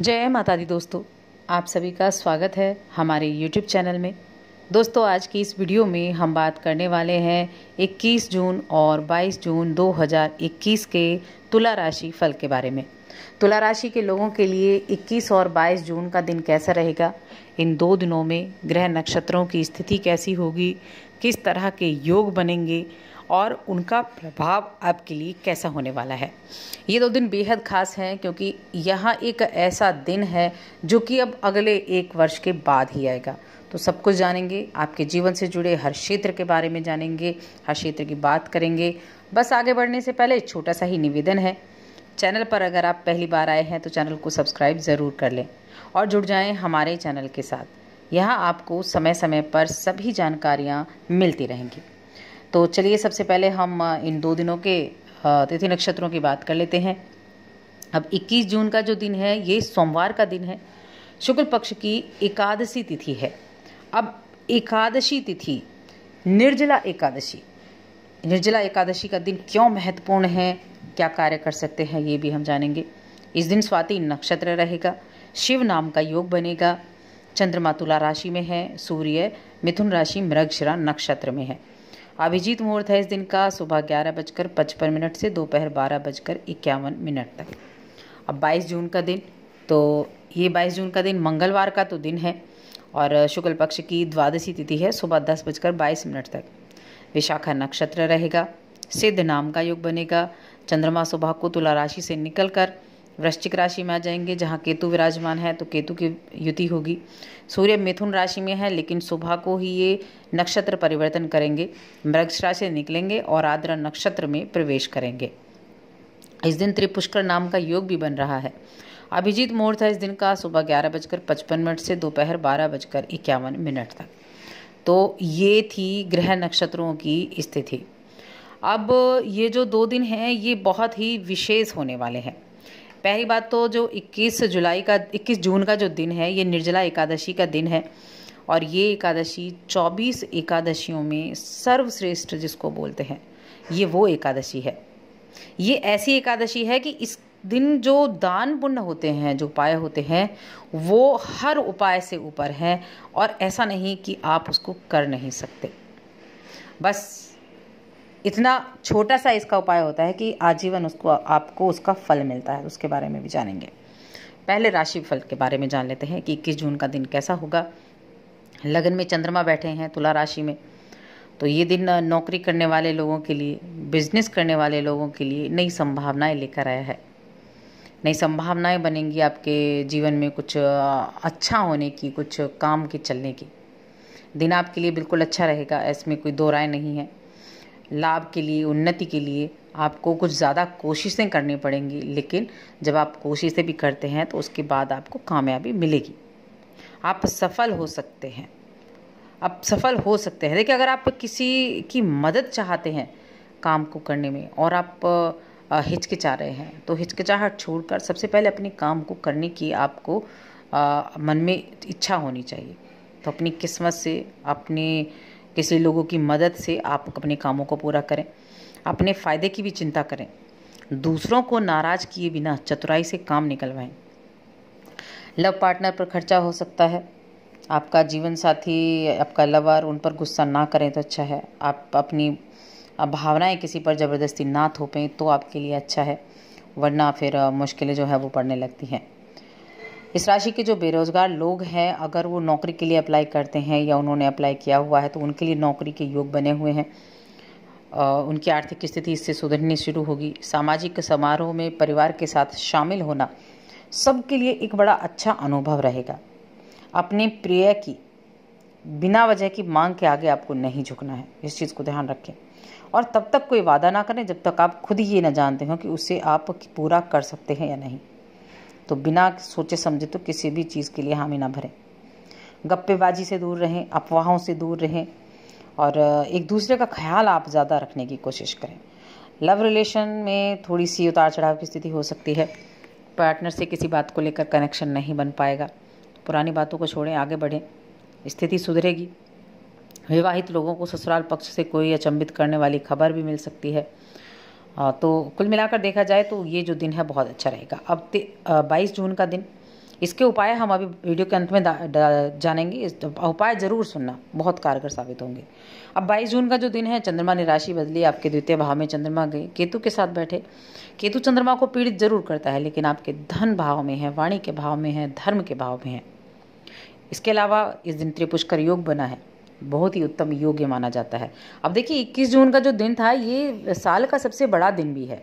जय माता दी दोस्तों आप सभी का स्वागत है हमारे YouTube चैनल में दोस्तों आज की इस वीडियो में हम बात करने वाले हैं 21 जून और 22 जून 2021 के तुला राशि फल के बारे में तुला राशि के लोगों के लिए 21 और 22 जून का दिन कैसा रहेगा इन दो दिनों में ग्रह नक्षत्रों की स्थिति कैसी होगी किस तरह के योग बनेंगे और उनका प्रभाव आपके लिए कैसा होने वाला है ये दो दिन बेहद खास हैं क्योंकि यहाँ एक ऐसा दिन है जो कि अब अगले एक वर्ष के बाद ही आएगा तो सब कुछ जानेंगे आपके जीवन से जुड़े हर क्षेत्र के बारे में जानेंगे हर क्षेत्र की बात करेंगे बस आगे बढ़ने से पहले छोटा सा ही निवेदन है चैनल पर अगर आप पहली बार आए हैं तो चैनल को सब्सक्राइब ज़रूर कर लें और जुड़ जाएं हमारे चैनल के साथ यहाँ आपको समय समय पर सभी जानकारियाँ मिलती रहेंगी तो चलिए सबसे पहले हम इन दो दिनों के तिथि नक्षत्रों की बात कर लेते हैं अब 21 जून का जो दिन है ये सोमवार का दिन है शुक्ल पक्ष की एकादशी तिथि है अब एकादशी तिथि निर्जला एकादशी निर्जला एकादशी का दिन क्यों महत्वपूर्ण है क्या कार्य कर सकते हैं ये भी हम जानेंगे इस दिन स्वाति नक्षत्र रहेगा शिव नाम का योग बनेगा चंद्रमा तुला राशि में है सूर्य मिथुन राशि मृगशिरा नक्षत्र में है अभिजीत मुहूर्त है इस दिन का सुबह ग्यारह बजकर पचपन मिनट से दोपहर बारह बजकर इक्यावन मिनट तक अब बाईस जून का दिन तो ये बाईस जून का दिन मंगलवार का तो दिन है और शुक्ल पक्ष की द्वादशी तिथि है सुबह दस बजकर बाईस मिनट तक विशाखा नक्षत्र रहेगा सिद्ध नाम का योग बनेगा चंद्रमा सुबह को तुला राशि से निकलकर वृश्चिक राशि में आ जाएंगे जहाँ केतु विराजमान है तो केतु की युति होगी सूर्य मिथुन राशि में है लेकिन सुबह को ही ये नक्षत्र परिवर्तन करेंगे मृक्ष राशि निकलेंगे और आर्द्रा नक्षत्र में प्रवेश करेंगे इस दिन त्रिपुष्कर नाम का योग भी बन रहा है अभिजीत मुहूर्त है इस दिन का सुबह ग्यारह बजकर पचपन मिनट से दोपहर बारह बजकर इक्यावन मिनट तक तो ये थी ग्रह नक्षत्रों की स्थिति अब ये जो दो दिन हैं ये बहुत ही विशेष होने वाले हैं पहली बात तो जो 21 जुलाई का 21 जून का जो दिन है ये निर्जला एकादशी का दिन है और ये एकादशी 24 एकादशियों में सर्वश्रेष्ठ जिसको बोलते हैं ये वो एकादशी है ये ऐसी एकादशी है कि इस दिन जो दान पुण्य होते हैं जो उपाय होते हैं वो हर उपाय से ऊपर हैं और ऐसा नहीं कि आप उसको कर नहीं सकते बस इतना छोटा सा इसका उपाय होता है कि आजीवन उसको आपको उसका फल मिलता है उसके बारे में भी जानेंगे पहले राशि फल के बारे में जान लेते हैं कि इक्कीस जून का दिन कैसा होगा लगन में चंद्रमा बैठे हैं तुला राशि में तो ये दिन नौकरी करने वाले लोगों के लिए बिजनेस करने वाले लोगों के लिए नई संभावनाएं लेकर आया है नई संभावनाएं बनेंगी आपके जीवन में कुछ अच्छा होने की कुछ काम के चलने की दिन आपके लिए बिल्कुल अच्छा रहेगा इसमें कोई दो राय नहीं है लाभ के लिए उन्नति के लिए आपको कुछ ज़्यादा कोशिशें करनी पड़ेंगी लेकिन जब आप कोशिशें भी करते हैं तो उसके बाद आपको कामयाबी मिलेगी आप सफल हो सकते हैं आप सफल हो सकते हैं देखिए अगर आप किसी की मदद चाहते हैं काम को करने में और आप हिचकिचा रहे हैं तो हिचकिचाहट छोड़कर सबसे पहले अपने काम को करने की आपको आ, मन में इच्छा होनी चाहिए तो अपनी किस्मत से अपने किसी लोगों की मदद से आप अपने कामों को पूरा करें अपने फ़ायदे की भी चिंता करें दूसरों को नाराज किए बिना चतुराई से काम निकलवाएं लव पार्टनर पर खर्चा हो सकता है आपका जीवन साथी आपका लवर उन पर गुस्सा ना करें तो अच्छा है आप अपनी भावनाएं किसी पर ज़बरदस्ती ना थोपें तो आपके लिए अच्छा है वरना फिर मुश्किलें जो है वो पड़ने लगती हैं इस राशि के जो बेरोज़गार लोग हैं अगर वो नौकरी के लिए अप्लाई करते हैं या उन्होंने अप्लाई किया हुआ है तो उनके लिए नौकरी के योग बने हुए हैं उनकी आर्थिक स्थिति इससे सुधरनी शुरू होगी सामाजिक समारोह में परिवार के साथ शामिल होना सबके लिए एक बड़ा अच्छा अनुभव रहेगा अपने प्रिय की बिना वजह की मांग के आगे आपको नहीं झुकना है इस चीज़ को ध्यान रखें और तब तक कोई वादा ना करें जब तक आप खुद ही ये ना जानते हो कि उसे आप पूरा कर सकते हैं या नहीं तो बिना सोचे समझे तो किसी भी चीज़ के लिए हामी ना भरें गप्पेबाजी से दूर रहें अफवाहों से दूर रहें और एक दूसरे का ख्याल आप ज़्यादा रखने की कोशिश करें लव रिलेशन में थोड़ी सी उतार चढ़ाव की स्थिति हो सकती है पार्टनर से किसी बात को लेकर कनेक्शन नहीं बन पाएगा पुरानी बातों को छोड़ें आगे बढ़ें स्थिति सुधरेगी विवाहित लोगों को ससुराल पक्ष से कोई अचंभित करने वाली खबर भी मिल सकती है तो कुल मिलाकर देखा जाए तो ये जो दिन है बहुत अच्छा रहेगा अब बाईस जून का दिन इसके उपाय हम अभी वीडियो के अंत में जानेंगे उपाय जरूर सुनना बहुत कारगर साबित होंगे अब 22 जून का जो दिन है चंद्रमा ने राशि बदली आपके द्वितीय भाव में चंद्रमा गए केतु के साथ बैठे केतु चंद्रमा को पीड़ित जरूर करता है लेकिन आपके धन भाव में है वाणी के भाव में है धर्म के भाव में है इसके अलावा इस दिन त्रिपुष्कर योग बना है बहुत ही उत्तम योग्य माना जाता है अब देखिए 21 जून का जो दिन था ये साल का सबसे बड़ा दिन भी है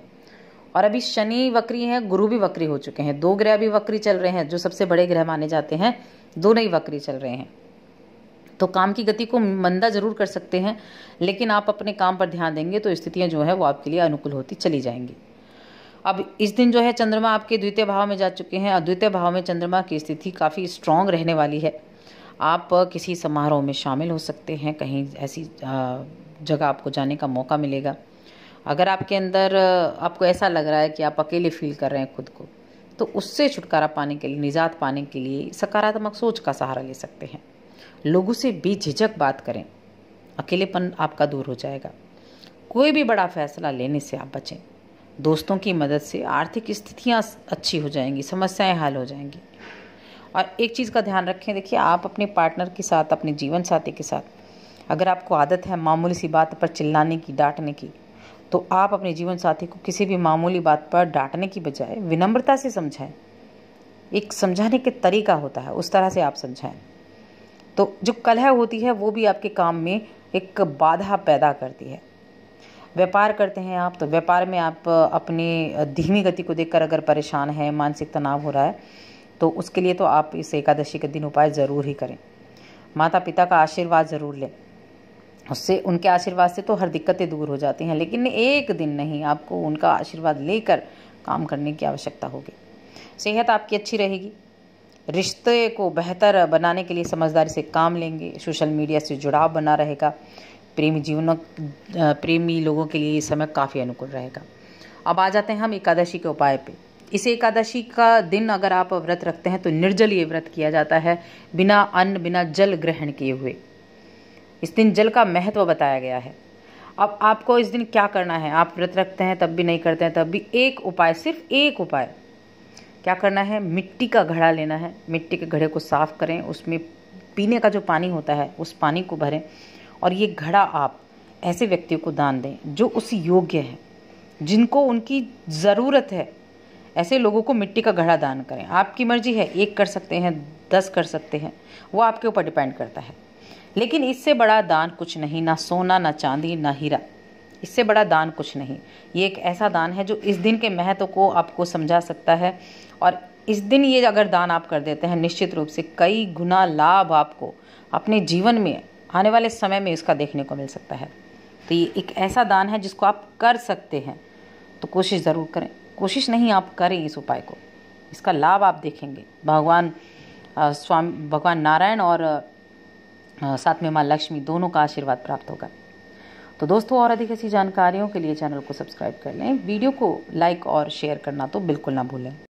और अभी शनि वक्री हैं गुरु भी वक्री हो चुके हैं दो ग्रह भी वक्री चल रहे हैं जो सबसे बड़े ग्रह माने जाते हैं दो नई वक्री चल रहे हैं तो काम की गति को मंदा जरूर कर सकते हैं लेकिन आप अपने काम पर ध्यान देंगे तो स्थितियां जो है वो आपके लिए अनुकूल होती चली जाएंगी अब इस दिन जो है चंद्रमा आपके द्वितीय भाव में जा चुके हैं और द्वितीय भाव में चंद्रमा की स्थिति काफ़ी स्ट्रांग रहने वाली है आप किसी समारोह में शामिल हो सकते हैं कहीं ऐसी जगह आपको जाने का मौका मिलेगा अगर आपके अंदर आपको ऐसा लग रहा है कि आप अकेले फील कर रहे हैं खुद को तो उससे छुटकारा पाने के लिए निजात पाने के लिए सकारात्मक सोच का सहारा ले सकते हैं लोगों से बेझिझक बात करें अकेलेपन आपका दूर हो जाएगा कोई भी बड़ा फैसला लेने से आप बचें दोस्तों की मदद से आर्थिक स्थितियाँ अच्छी हो जाएंगी समस्याएं हल हो जाएंगी और एक चीज़ का ध्यान रखें देखिए आप अपने पार्टनर के साथ अपने जीवन साथी के साथ अगर आपको आदत है मामूली सी बात पर चिल्लाने की डांटने की तो आप अपने जीवन साथी को किसी भी मामूली बात पर डांटने की बजाय विनम्रता से समझाएं एक समझाने के तरीका होता है उस तरह से आप समझाएं तो जो कलह होती है वो भी आपके काम में एक बाधा पैदा करती है व्यापार करते हैं आप तो व्यापार में आप अपनी धीमी गति को देखकर अगर परेशान हैं मानसिक तनाव हो रहा है तो उसके लिए तो आप इस एकादशी के दिन उपाय ज़रूर ही करें माता पिता का आशीर्वाद ज़रूर लें उससे उनके आशीर्वाद से तो हर दिक्कतें दूर हो जाती हैं लेकिन एक दिन नहीं आपको उनका आशीर्वाद लेकर काम करने की आवश्यकता होगी सेहत आपकी अच्छी रहेगी रिश्ते को बेहतर बनाने के लिए समझदारी से काम लेंगे सोशल मीडिया से जुड़ाव बना रहेगा प्रेमी जीवन प्रेमी लोगों के लिए ये समय काफ़ी अनुकूल रहेगा अब आ जाते हैं हम एकादशी के उपाय पर इस एकादशी का दिन अगर आप व्रत रखते हैं तो निर्जल ये व्रत किया जाता है बिना अन्न बिना जल ग्रहण किए हुए इस दिन जल का महत्व बताया गया है अब आपको इस दिन क्या करना है आप व्रत रखते हैं तब भी नहीं करते हैं तब भी एक उपाय सिर्फ एक उपाय क्या करना है मिट्टी का घड़ा लेना है मिट्टी के घड़े को साफ़ करें उसमें पीने का जो पानी होता है उस पानी को भरें और ये घड़ा आप ऐसे व्यक्तियों को दान दें जो उस योग्य है जिनको उनकी ज़रूरत है ऐसे लोगों को मिट्टी का घड़ा दान करें आपकी मर्जी है एक कर सकते हैं दस कर सकते हैं वो आपके ऊपर डिपेंड करता है लेकिन इससे बड़ा दान कुछ नहीं ना सोना ना चांदी ना हीरा इससे बड़ा दान कुछ नहीं ये एक ऐसा दान है जो इस दिन के महत्व को आपको समझा सकता है और इस दिन ये अगर दान आप कर देते हैं निश्चित रूप से कई गुना लाभ आपको अपने जीवन में आने वाले समय में इसका देखने को मिल सकता है तो ये एक ऐसा दान है जिसको आप कर सकते हैं तो कोशिश ज़रूर करें कोशिश नहीं आप करें इस उपाय को इसका लाभ आप देखेंगे भगवान स्वामी भगवान नारायण और साथ में माँ लक्ष्मी दोनों का आशीर्वाद प्राप्त होगा तो दोस्तों और अधिक ऐसी जानकारियों के लिए चैनल को सब्सक्राइब कर लें वीडियो को लाइक और शेयर करना तो बिल्कुल ना भूलें